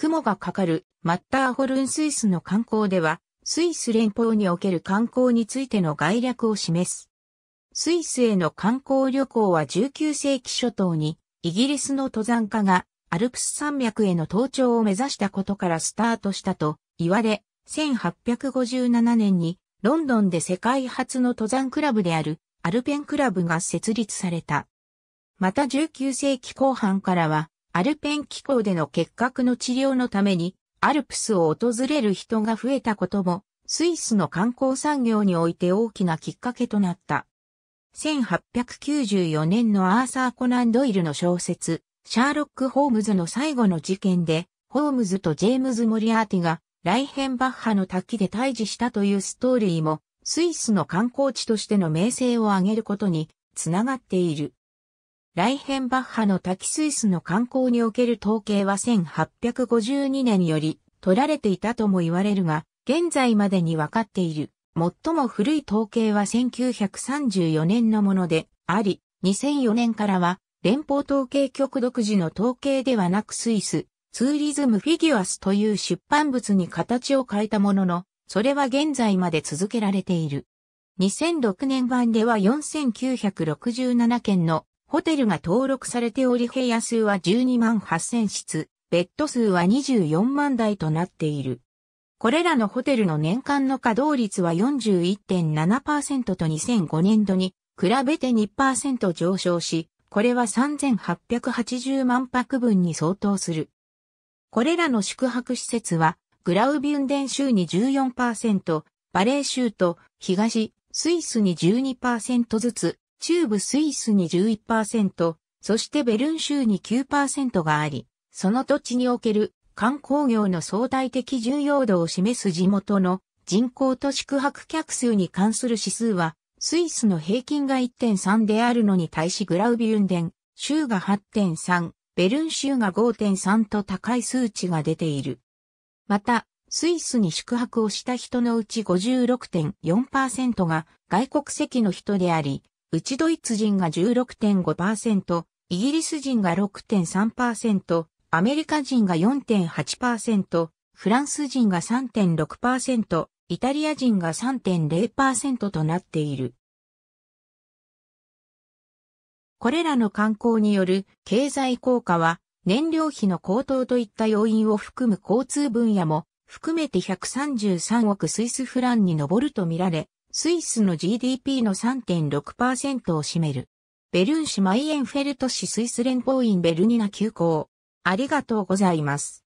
雲がかかるマッターホルンスイスの観光では、スイス連邦における観光についての概略を示す。スイスへの観光旅行は19世紀初頭に、イギリスの登山家がアルプス山脈への登頂を目指したことからスタートしたと言われ、1857年にロンドンで世界初の登山クラブであるアルペンクラブが設立された。また19世紀後半からはアルペン気候での結核の治療のために、アルプスを訪れる人が増えたことも、スイスの観光産業において大きなきっかけとなった。1894年のアーサー・コナン・ドイルの小説、シャーロック・ホームズの最後の事件で、ホームズとジェームズ・モリアーティが、ライヘンバッハの滝で退治したというストーリーも、スイスの観光地としての名声を上げることにつながっている。ライヘンバッハの滝スイスの観光における統計は1852年より取られていたとも言われるが、現在までに分かっている。最も古い統計は1934年のものであり、2004年からは連邦統計局独自の統計ではなくスイス、ツーリズムフィギュアスという出版物に形を変えたものの、それは現在まで続けられている。2006年版では4967件のホテルが登録されており部屋数は12万8000室、ベッド数は24万台となっている。これらのホテルの年間の稼働率は41.7%と2005年度に比べて2%上昇し、これは3880万泊分に相当する。これらの宿泊施設は、グラウビュンデン州に14%、バレー州と東、スイスに12%ずつ、中部スイスに11%、そしてベルン州に9%があり、その土地における観光業の相対的重要度を示す地元の人口と宿泊客数に関する指数は、スイスの平均が1.3であるのに対しグラウビュンデン、州が8.3、ベルン州が5.3と高い数値が出ている。また、スイスに宿泊をした人のうち56.4%が外国籍の人であり、うちドイツ人が16.5%、イギリス人が6.3%、アメリカ人が4.8%、フランス人が3.6%、イタリア人が3.0%となっている。これらの観光による経済効果は燃料費の高騰といった要因を含む交通分野も含めて133億スイスフランに上るとみられ、スイスの GDP の3.6%を占める。ベルン市マイエンフェルト市スイス連邦院ベルニナ急行。ありがとうございます。